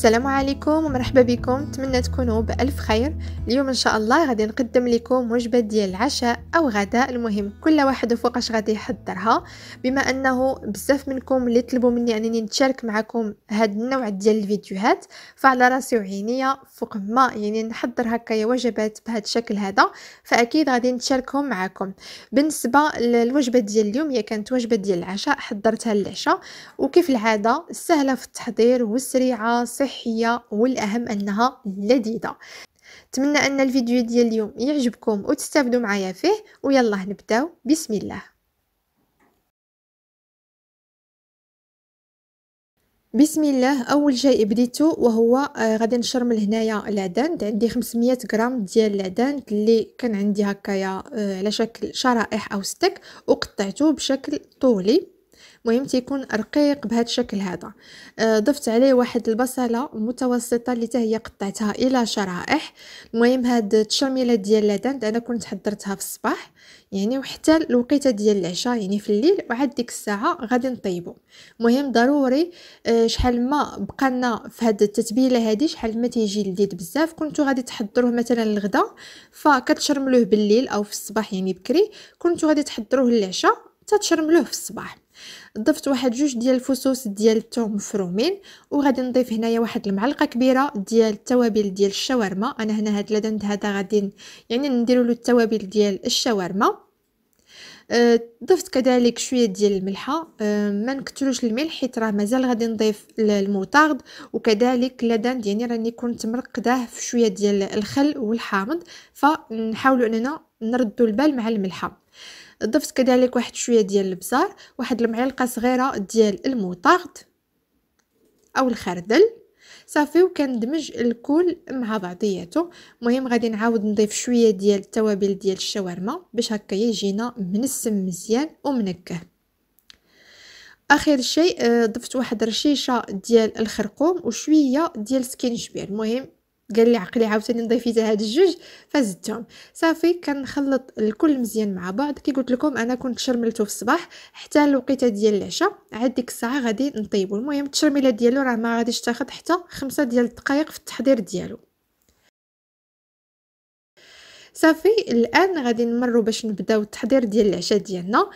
السلام عليكم ومرحبا بكم نتمنى تكونوا بألف خير اليوم إن شاء الله غادي نقدم لكم وجبة ديال العشاء أو غداء المهم كل واحد فوقاش غادي يحضرها بما أنه بزاف منكم اللي طلبوا مني أنني نتشارك معكم هاد النوع ديال الفيديوهات فعلى راسي وعينيا فوق ما يعني نحضر هكايا وجبات بهذا الشكل هذا فأكيد غادي نتشاركهم معكم بالنسبة للوجبة ديال اليوم هي كانت وجبة ديال العشاء حضرتها للعشاء وكيف العادة سهلة في التحضير وسريعة صحية صحية والأهم أنها لذيذة نتمنى أن الفيديو ديال اليوم يعجبكم وتستافدوا معايا فيه ويلا نبداو بسم الله بسم الله اول شيء بديتو وهو آه غادي نشرمل هنايا العدان عندي 500 غرام ديال العدان اللي كان عندي هكايا آه، على شكل شرائح او ستك وقطعته بشكل طولي مهم تيكون رقيق بهذا الشكل هذا آه، ضفت عليه واحد البصله متوسطه اللي هي قطعتها الى شرائح المهم هاد التشاميله ديال لادند انا كنت حضرتها في الصباح يعني وحتى الوقيته ديال العشاء يعني في الليل وعاد ديك الساعه غادي نطيبو مهم ضروري آه، شحال ما بقالنا في هاد التتبيله هادي شحال ما تيجي لذيذ بزاف كنتو غادي تحضروه مثلا للغدا فكتشرملوه بالليل او في الصباح يعني بكري كنتو غادي تحضروه للعشاء تتشرملوه في الصباح ضفت واحد جوج ديال الفصوص ديال الثوم مفرومين وغادي نضيف هنايا واحد المعلقه كبيره ديال التوابل ديال الشاورما انا هنا هاد العدد هذا غادي يعني نديروا له التوابل ديال الشاورما أه، ضفت كذلك شويه ديال الملحه أه، ما نكثروش الملح حيت راه مازال غادي نضيف الموطارد وكذلك لادان يعني راني كنت مرقداه في شويه ديال الخل والحامض فنحاولوا اننا نردوا البال مع الملحه ضفت كذلك واحد شويه ديال البزار واحد المعلقه صغيره ديال الموطارد او الخردل صافي وكندمج الكل مع بعضياته المهم غادي نعاود نضيف شويه ديال التوابل ديال الشاورما باش هكا يجينا منسم مزيان ومنكه اخر شيء آه، ضفت واحد رشيشه ديال الخرقوم وشويه ديال سكينجبير المهم قال لي عقلي عاوتاني نضيفي هاد الجوج فزدتهم صافي كنخلط الكل مزيان مع بعض كي قلت لكم انا كنت شرملته في الصباح حتى الوقيته ديال العشاء عاد ديك الساعه غادي نطيبو المهم التشرميله ديالو راه ما غاديش تاخد حتى خمسة ديال الدقائق في التحضير ديالو صافي الان غادي نمروا باش نبداو التحضير ديال العشاء ديالنا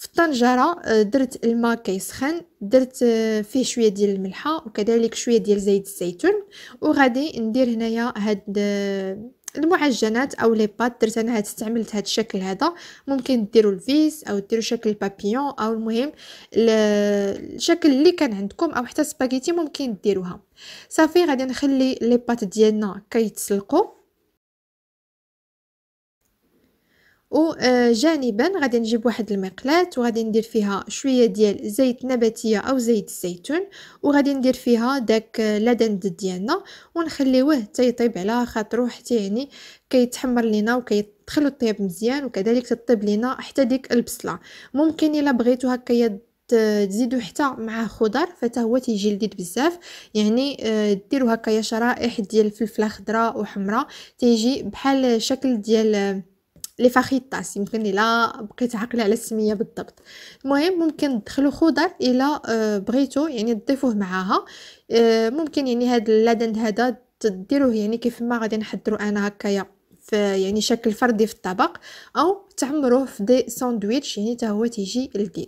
في الطنجره آه، درت الماء كيسخن درت آه، فيه شويه ديال الملحه وكذلك شويه ديال زيت الزيتون وغادي ندير هنايا هاد آه، المعجنات او لي بات درت انا هاد استعملت هاد الشكل هذا ممكن ديروا الفيس او ديروا شكل بابيون او المهم الشكل اللي كان عندكم او حتى سباغيتي ممكن ديروها صافي غادي نخلي لي بات ديالنا كيتسلقوا وجانبا آه، غادي نجيب واحد المقلاة وغادي ندير فيها شويه ديال زيت نباتيه او زيت الزيتون وغادي ندير فيها داك آه، لادند ديالنا ونخليوه حتى يطيب على خاطرو حتى يعني كيتحمر لينا وكيدخل الطياب مزيان وكذلك تطيب لينا حتى ديك البصله ممكن الا بغيتو هكايا آه، تزيدو حتى مع خضر فتا هو تيجي لذيذ بزاف يعني ديروا هكايا شرائح ديال الفلفله خضراء وحمراء تيجي بحال شكل ديال لي فاخيطاس يمكن الا بقيت عاقله على السميه بالضبط المهم ممكن تدخلوا خضر الا آه، بغيتو يعني تضيفوه معاها آه، ممكن يعني هاد اللادن هذا تديروه يعني كيف ما غادي نحضرو انا هكايا في يعني شكل فردي في الطبق او تعمروه في دي ساندويتش يعني حتى هو تيجي لذيذ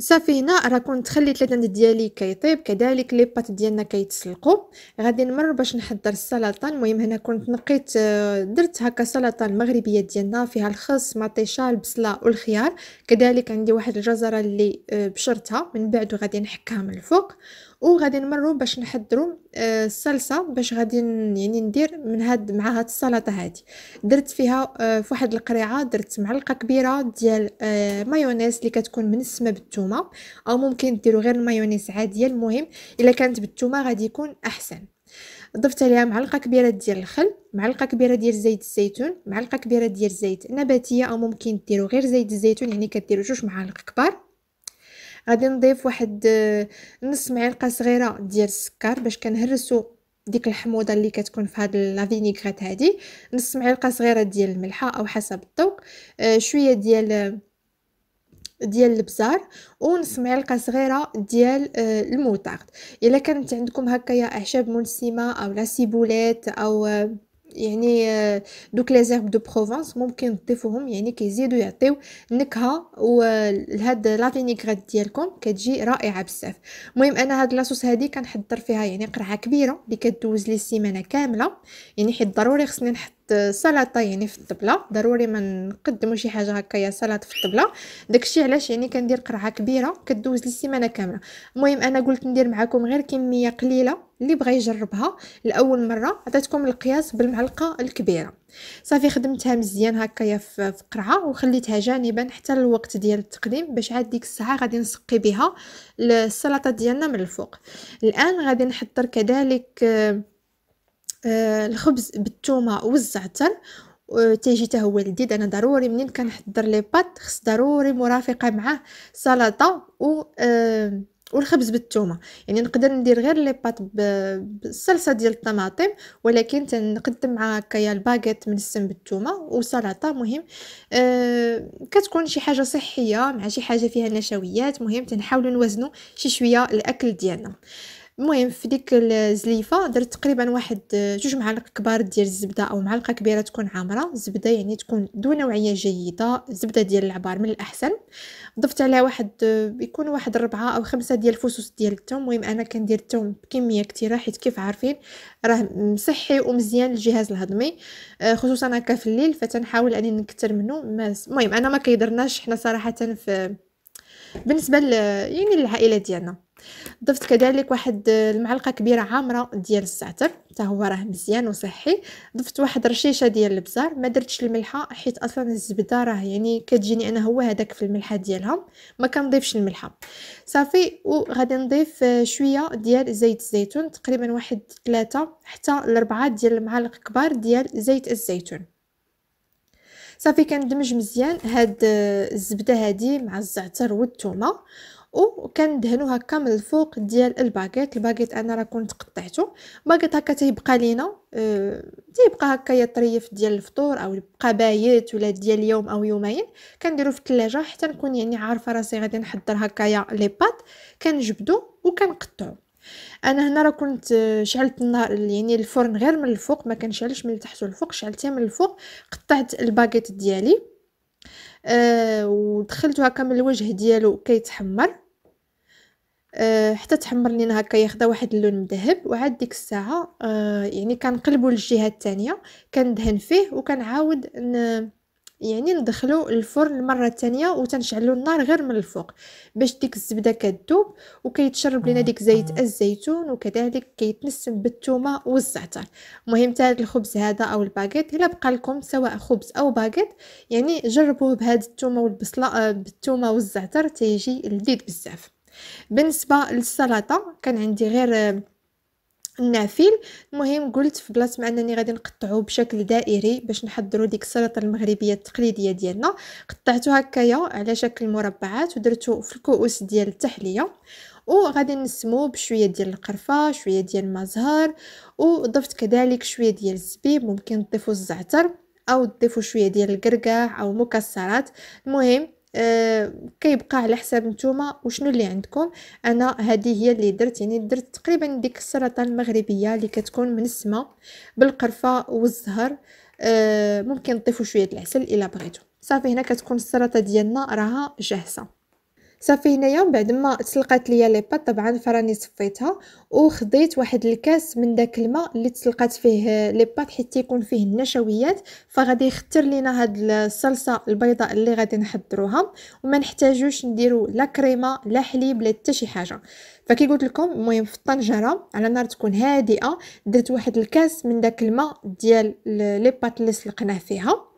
صافي هنا راه كنت خليت الثلاثه ديالي كيطيب كذلك لي بات ديالنا كيتسلقوا غادي نمر باش نحضر السلطه المهم هنا كنت نقيت آه، درت هكا سلطه المغربيه ديالنا فيها الخس مطيشه البصله والخيار كذلك عندي واحد الجزره اللي آه، بشرتها من بعد غادي نحكها من الفوق وغادي نمروا باش نحضروا آه الصلصه باش غادي يعني ندير من هاد مع هاد السلطه هادي درت فيها آه في واحد القريعه درت معلقه كبيره ديال آه مايونيز اللي كتكون منسمه بالثومه او ممكن ديروا غير المايونيز عاديه المهم الا كانت بالثومه غادي يكون احسن ضفت عليها معلقه كبيره ديال الخل معلقه كبيره ديال زيت الزيتون معلقه كبيره ديال زيت نباتيه او ممكن ديروا غير زيت الزيتون يعني كديروا جوج معالق كبار غادي نضيف واحد آه، نص معلقه صغيره ديال السكر باش كنهرسو ديك الحموضه اللي كتكون في هاد لا فينيغريت هادي نص معلقه صغيره ديال الملحه او حسب الذوق آه، شويه ديال آه، ديال البزار ونص معلقه صغيره ديال آه الموطارد الا كانت عندكم هكايا اعشاب منسمه او لا سيبولات او يعني آه، دوك زيرب دو بروفانس ممكن تضيفوهم يعني كيزيدو يعطيو نكهه ولهاد آه، لا فينيغريت ديالكم كتجي رائعه بزاف المهم انا هاد لاصوص هادي كنحضر فيها يعني قرعه كبيره اللي كدوز لي سيمانه كامله يعني حيت ضروري خصني نحط سلطه يعني في الطبله ضروري ما نقدموا شي حاجه هكايا سلطه في الطبله داكشي علاش يعني كندير قرعه كبيره كدوز لي سيمانه كامله المهم انا قلت ندير معكم غير كميه قليله اللي بغى يجربها لاول مره عطيتكم القياس بالمعلقه الكبيره صافي خدمتها مزيان هكايا في قرعه وخليتها جانبا حتى الوقت ديال التقديم باش عاد ديك الساعه غادي نسقي بها السلطه ديالنا من الفوق الان غادي نحضر كذلك آه، آه، الخبز بالثومه والزعتر تيجي حتى هو لذيذ انا ضروري منين كنحضر لي بات خص ضروري مرافقه معاه سلطه و آه، والخبز بالثومه يعني نقدر ندير غير لي بات بالصلصه ديال الطماطم ولكن تنقدم مع هكايا الباغيت السم بالثومه وسلطه مهم أه كتكون شي حاجه صحيه مع شي حاجه فيها نشويات مهم تنحاولوا نوزنوا شي شويه الاكل ديالنا المهم في ديك الزليفه درت تقريبا واحد جوج معالق كبار ديال الزبده او معلقه كبيره تكون عامره الزبده يعني تكون ذو نوعيه جيده الزبده ديال العبار من الاحسن ضفت عليها واحد يكون واحد ربعة او خمسة ديال الفصوص ديال الثوم المهم انا كندير الثوم بكميه كثيره حيت كيف عارفين راه صحي ومزيان للجهاز الهضمي آه، خصوصا هكا في الليل فتنحاول اني نكثر منه المهم انا ما كيضرناش حنا صراحه في بالنسبه يعني للعائله ديالنا ضفت كذلك واحد آه، المعلقه كبيره عامره ديال الزعتر حتى هو راه مزيان وصحي ضفت واحد رشيشه ديال البزار ما درتش الملحه حيت اصلا الزبده راه يعني كتجيني انا هو هذاك في الملحه ديالها ما كنضيفش الملحه صافي وغادي نضيف آه، شويه ديال زيت الزيتون تقريبا واحد ثلاثة حتى الأربعة ديال المعالق كبار ديال زيت الزيتون صافي كندمج مزيان هاد آه، الزبده هادي مع الزعتر والثومه وكندهنو هكا من الفوق ديال الباكيت الباكيت انا راه كنت قطعته باكيت هكا تيبقى لينا أه تيبقى هكا يطريف طريف ديال الفطور او يبقى بايت ولا ديال يوم او يومين كنديرو في الثلاجه حتى نكون يعني عارفه راسي غادي نحضر هكايا لي بات كنجبدو وكنقطعو انا هنا راه كنت آه، شعلت النار يعني الفرن غير من الفوق ما كنشعلش من تحت الفوق شعلتها من الفوق قطعت الباكيت ديالي أه ودخلته هكا من الوجه ديالو كيتحمر أه، حتى تحمر لينا هكا ياخذ واحد اللون مذهب وعاد ديك الساعه أه، يعني كنقلبوا للجهه الثانيه كندهن فيه وكنعاود يعني ندخلو الفرن المره الثانيه وتنشعلو النار غير من الفوق باش ديك الزبده كتذوب وكيتشرب لينا ديك زيت الزيتون وكذلك كيتنسم بالثومه والزعتر المهم هاد الخبز هذا او الباغيت الا بقى لكم سواء خبز او باغيت يعني جربوه بهاد الثومه والبصله أه، بالثومه والزعتر تيجي لذيذ بزاف بالنسبه للسلطه كان عندي غير آه، النافيل المهم قلت في بلاصه مع انني غادي نقطعو بشكل دائري باش نحضروا ديك السلطه المغربيه التقليديه ديالنا قطعته هكايا على شكل مربعات ودرته في الكؤوس ديال التحليه وغادي نسمو بشويه ديال القرفه شويه ديال زهر وضفت كذلك شويه ديال الزبيب ممكن تضيفوا الزعتر او تضيفوا شويه ديال القرقاع او مكسرات المهم أه كيبقى على حساب نتوما وشنو اللي عندكم انا هذه هي اللي درت يعني درت تقريبا ديك السلطه المغربيه اللي كتكون منسمه بالقرفه والزهر أه ممكن تضيفوا شويه العسل الا بغيتو صافي هنا كتكون السلطه ديالنا راها جاهزه صافي هنايا من بعد ما تسلقات ليا لي بات طبعا فراني صفيتها وخديت واحد الكاس من داك الماء اللي تسلقات فيه لي بات حيت تيكون فيه النشويات فغادي يختر لينا هاد الصلصه البيضاء اللي غادي نحضروها وما نحتاجوش نديرو لا كريمه لا حليب لا حتى شي حاجه فكي قلت لكم المهم في الطنجره على نار تكون هادئه درت واحد الكاس من داك الماء ديال لي بات اللي سلقناه فيها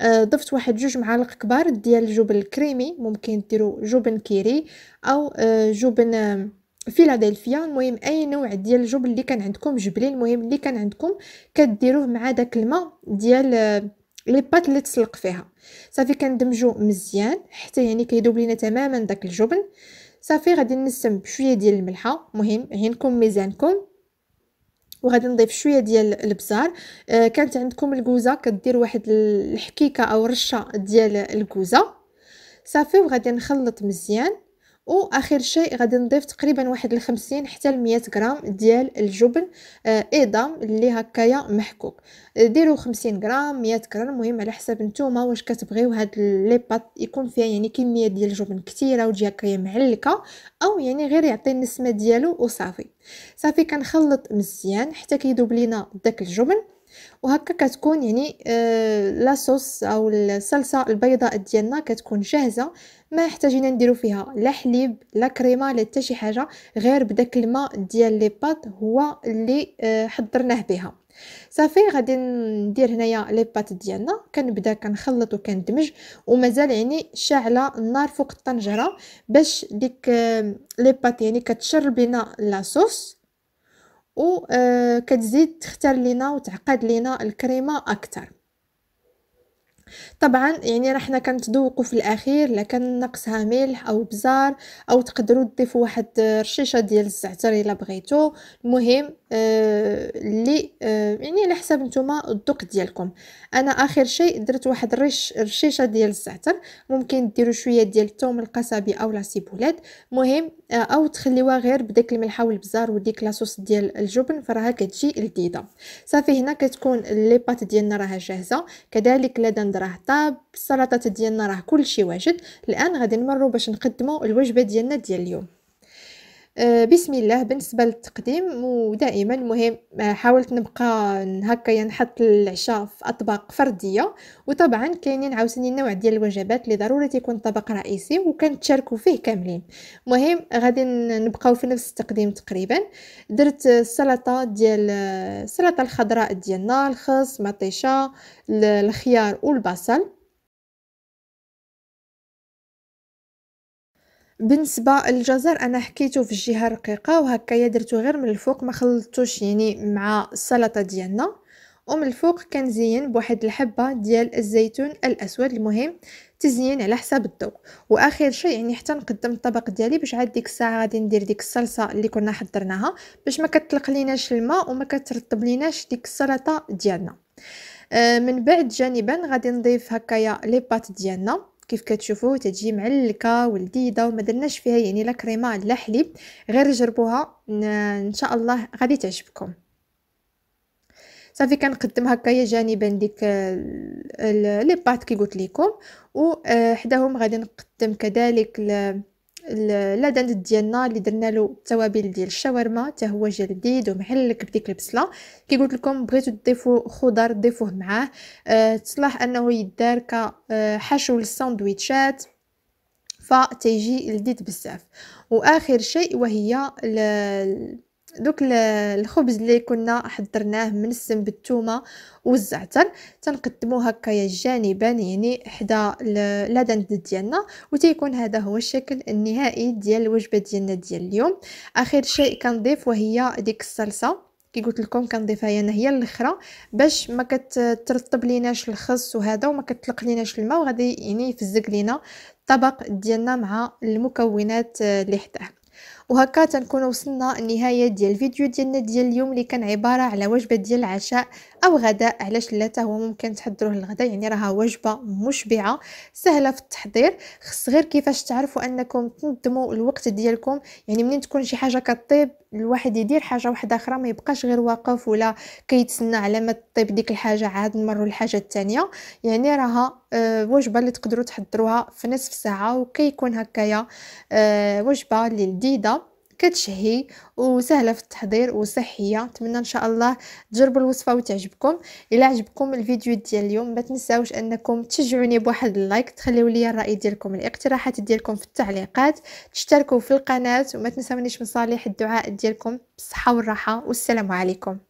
آه، ضفت واحد جوج معالق كبار ديال الجبن الكريمي ممكن ديروا جبن كيري او آه، جبن آه، فيلادلفيا المهم اي نوع ديال الجبن اللي كان عندكم جبلي المهم اللي كان عندكم كديروه مع داك الماء ديال لي بات اللي تسلق فيها صافي كندمجو مزيان حتى يعني كيذوب لينا تماما داك الجبن صافي غادي نسم بشويه ديال الملحه مهم عينكم ميزانكم وغادي نضيف شويه ديال البزار آه كانت عندكم الكوزه كدير واحد الحكيكه او رشه ديال الكوزه صافي وغادي نخلط مزيان واخر شيء غادي نضيف تقريبا واحد الخمسين حتى ل غرام ديال الجبن آه، ايضا اللي هكايا محكوك آه، ديروا خمسين غرام مية غرام مهم على حسب نتوما واش كتبغيو هاد لي بات يكون فيها يعني كميه ديال الجبن كثيره وتجي هكايا معلكه او يعني غير يعطي النسمه ديالو وصافي صافي كنخلط مزيان حتى كيذوب لينا داك الجبن وهكا كتكون يعني آه، لاصوص او الصلصه البيضاء ديالنا كتكون جاهزه ما احتاجينا نديرو فيها لا حليب لا كريمه لا حتى شي حاجه غير بداك الماء ديال لي بات هو اللي آه، حضرناه بها صافي غادي ندير هنايا لي بات ديالنا كنبدا كنخلط وكندمج ومازال يعني شاعله النار فوق الطنجره باش ديك آه، لي بات يعني كتشرب لنا لاصوص وكتزيد آه، تختار لينا وتعقد لينا الكريمه اكثر طبعا يعني رحنا كنتذوقوا في الاخير لا كان ناقصها ملح او بزار او تقدروا تضيفوا واحد رشيشه ديال الزعتر الا بغيتو المهم آه، اللي آه يعني على حساب نتوما الذوق ديالكم انا اخر شيء درت واحد رش رشيشه ديال الزعتر ممكن ديروا شويه ديال الثوم القصبي او لا مهم آه او تخليوها غير بديك الملحه والبزار وديك لاصوص ديال الجبن فراها كتجي لذيذه صافي هنا كتكون لي بات ديالنا راها جاهزه كذلك لدى راه طاب السلطات ديالنا راه كلشي واجد الان غادي نمروا باش نقدموا الوجبه ديالنا ديال اليوم آه، بسم الله بالنسبه للتقديم ودائما مهم آه، حاولت نبقى هكايا نحط العشاء في اطباق فرديه وطبعا كاينين عاوتاني نوع ديال الوجبات اللي ضروري تيكون طبق رئيسي وكنتشاركوا فيه كاملين مهم غادي نبقاو في نفس التقديم تقريبا درت السلطه ديال آه، السلطه الخضراء ديالنا الخس مطيشه الخيار والبصل بالنسبه للجزر انا حكيته في الجهه الرقيقه وهكايا درتو غير من الفوق ما خلطتوش يعني مع السلطه ديالنا ومن الفوق كنزين بواحد الحبه ديال الزيتون الاسود المهم تزيين على حساب الذوق واخر شيء يعني حتى نقدم الطبق ديالي باش عاد ديك الساعه غادي ندير ديك الصلصه اللي كنا حضرناها باش ما كتطلق ليناش الماء وما كترطب ليناش ديك السلطه ديالنا آه، من بعد جانبا غادي نضيف هكايا لي بات ديالنا كيف كتشوفوا تجي معلكه ولذيذه وما درناش فيها يعني لا كريمه لا حليب غير جربوها ان شاء الله غادي تعجبكم صافي كنقدم هكايا جانبا ديك لي بات كي قلت لكم وحداهم آه، غادي نقدم كذلك لادند ديالنا اللي درنا له التوابل ديال الشاورما حتى هو جا لذيذ ومحلك بديك البصله كي قلت لكم بغيتو تضيفوا خضر ضيفوه معاه أه تصلح انه يدار كحشو آه، للساندويتشات فتيجي لذيذ بزاف واخر شيء وهي دوك الخبز اللي كنا حضرناه من السم بالثومه والزعتر تنقدمو هكايا جانبا يعني حدا لدن ديالنا وتيكون هذا هو الشكل النهائي ديال الوجبه ديالنا ديال اليوم اخر شيء كنضيف وهي ديك الصلصه كي قلت لكم كنضيفها انا هي الاخرى باش ما كترطب ليناش الخس وهذا وما كتطلق ليناش الماء وغادي يعني يفزق لينا الطبق ديالنا مع المكونات اللي حداه وهكا تنكون وصلنا النهايه ديال الفيديو ديالنا ديال اليوم اللي كان عباره على وجبه ديال العشاء او غداء علاش لا هو ممكن تحضروه للغداء يعني راها وجبه مشبعه سهله في التحضير خص غير كيفاش تعرفوا انكم تنظموا الوقت ديالكم يعني منين تكون شي حاجه كطيب الواحد يدير حاجه واحده اخرى ما يبقاش غير واقف ولا كيتسنى على ما طيب ديك الحاجه عاد نمروا الحاجه الثانيه يعني راها آه، وجبه اللي تقدروا تحضروها في نصف ساعه وكيكون هكايا آه، وجبه لذيذه كتشهي وسهله في التحضير وصحيه نتمنى ان شاء الله تجربوا الوصفه وتعجبكم الى عجبكم الفيديو ديال اليوم ما تنساوش انكم تشجعوني بواحد اللايك تخليو لي الراي ديالكم الاقتراحات ديالكم في التعليقات تشتركوا في القناه وما تنساونيش من صالح الدعاء ديالكم بالصحه والراحه والسلام عليكم